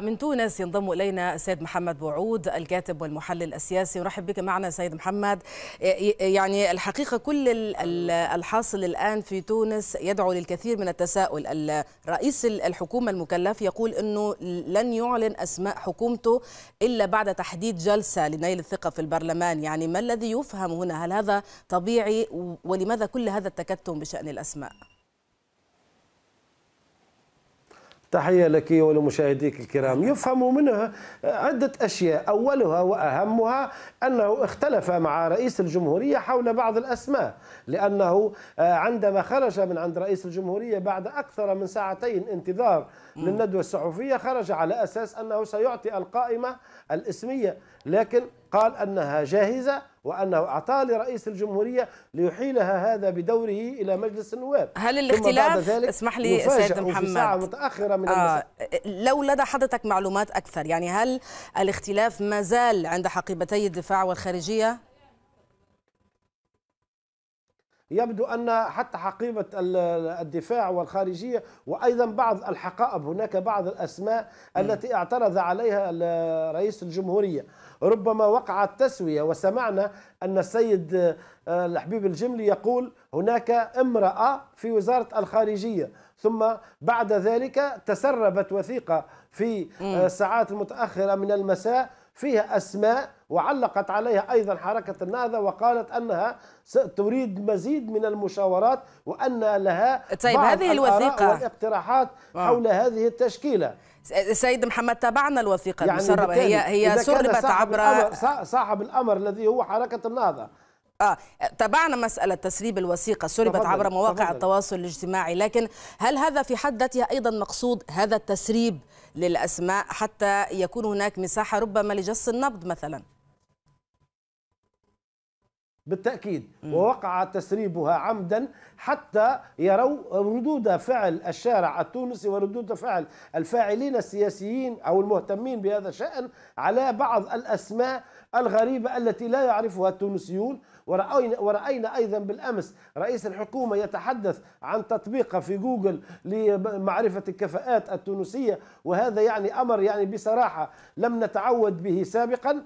من تونس ينضم الينا السيد محمد بوعود الكاتب والمحلل السياسي نرحب بك معنا سيد محمد يعني الحقيقه كل الحاصل الان في تونس يدعو للكثير من التساؤل رئيس الحكومه المكلف يقول انه لن يعلن اسماء حكومته الا بعد تحديد جلسه لنيل الثقه في البرلمان يعني ما الذي يفهم هنا هل هذا طبيعي ولماذا كل هذا التكتم بشان الاسماء تحية لك ولمشاهديك الكرام يفهم منها عدة أشياء أولها وأهمها أنه اختلف مع رئيس الجمهورية حول بعض الأسماء لأنه آه، عندما خرج من عند رئيس الجمهورية بعد أكثر من ساعتين انتظار للندوة الصحفية خرج على أساس أنه سيعطي القائمة الاسمية لكن قال أنها جاهزة وأنه أعطاه لرئيس الجمهورية ليحيلها هذا بدوره إلى مجلس النواب هل الاختلاف اسمح لي سيد محمد في ساعة متأخرة من آه لو لدى حضرتك معلومات أكثر يعني هل الاختلاف ما زال عند حقيبتي الدفاع والخارجية يبدو أن حتى حقيبة الدفاع والخارجية وأيضا بعض الحقائب هناك بعض الأسماء م. التي اعترض عليها رئيس الجمهورية ربما وقعت تسوية وسمعنا أن السيد آه، الحبيب الجملي يقول هناك امرأة في وزارة الخارجية ثم بعد ذلك تسربت وثيقة في الساعات آه، المتأخرة من المساء فيها أسماء وعلقت عليها أيضا حركة النهضة وقالت أنها تريد مزيد من المشاورات وأن لها طيب هذه الوثيقة والاقتراحات حول هذه التشكيلة سيد محمد تابعنا الوثيقة يعني المسربة هي هي سربت عبر الأمر صاحب الأمر الذي هو حركة النهضة آه تابعنا مسألة تسريب الوثيقة سربت تفضل. عبر مواقع تفضل. التواصل الاجتماعي لكن هل هذا في حد ذاته أيضا مقصود هذا التسريب للأسماء حتى يكون هناك مساحة ربما لجس النبض مثلا بالتأكيد ووقع تسريبها عمدا حتى يروا ردود فعل الشارع التونسي وردود فعل الفاعلين السياسيين أو المهتمين بهذا الشأن على بعض الأسماء الغريبة التي لا يعرفها التونسيون ورأينا, ورأينا أيضا بالأمس رئيس الحكومة يتحدث عن تطبيقه في جوجل لمعرفة الكفاءات التونسية وهذا يعني أمر يعني بصراحة لم نتعود به سابقا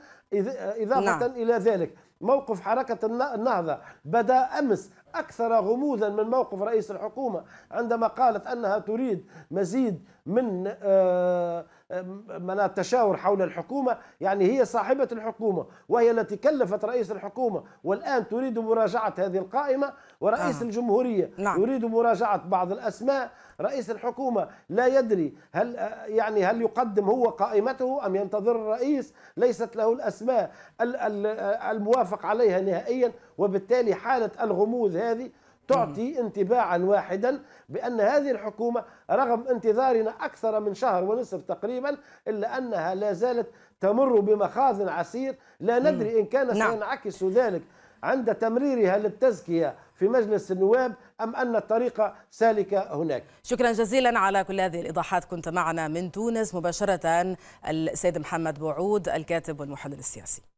إضافة نعم. إلى ذلك موقف حركة النهضة بدا أمس أكثر غموضا من موقف رئيس الحكومة عندما قالت أنها تريد مزيد من آه من التشاور حول الحكومة يعني هي صاحبة الحكومة وهي التي كلفت رئيس الحكومة والآن تريد مراجعة هذه القائمة ورئيس آه. الجمهورية نعم. يريد مراجعة بعض الأسماء رئيس الحكومة لا يدري هل آه، يعني هل يقدم هو قائمته أم ينتظر الرئيس ليست له الأسماء آه، الموافق عليها نهائيا وبالتالي حالة الغموض هذه تعطي انطباعا واحدا بأن هذه الحكومة رغم انتظارنا أكثر من شهر ونصف تقريبا إلا أنها لا زالت تمر بمخاض عسير لا ندري إن كان نعم. سينعكس ذلك عند تمريرها للتزكية في مجلس النواب أم أن الطريقة سالكة هناك شكرا جزيلا على كل هذه الإيضاحات كنت معنا من تونس مباشرة السيد محمد بوعود الكاتب والمحلل السياسي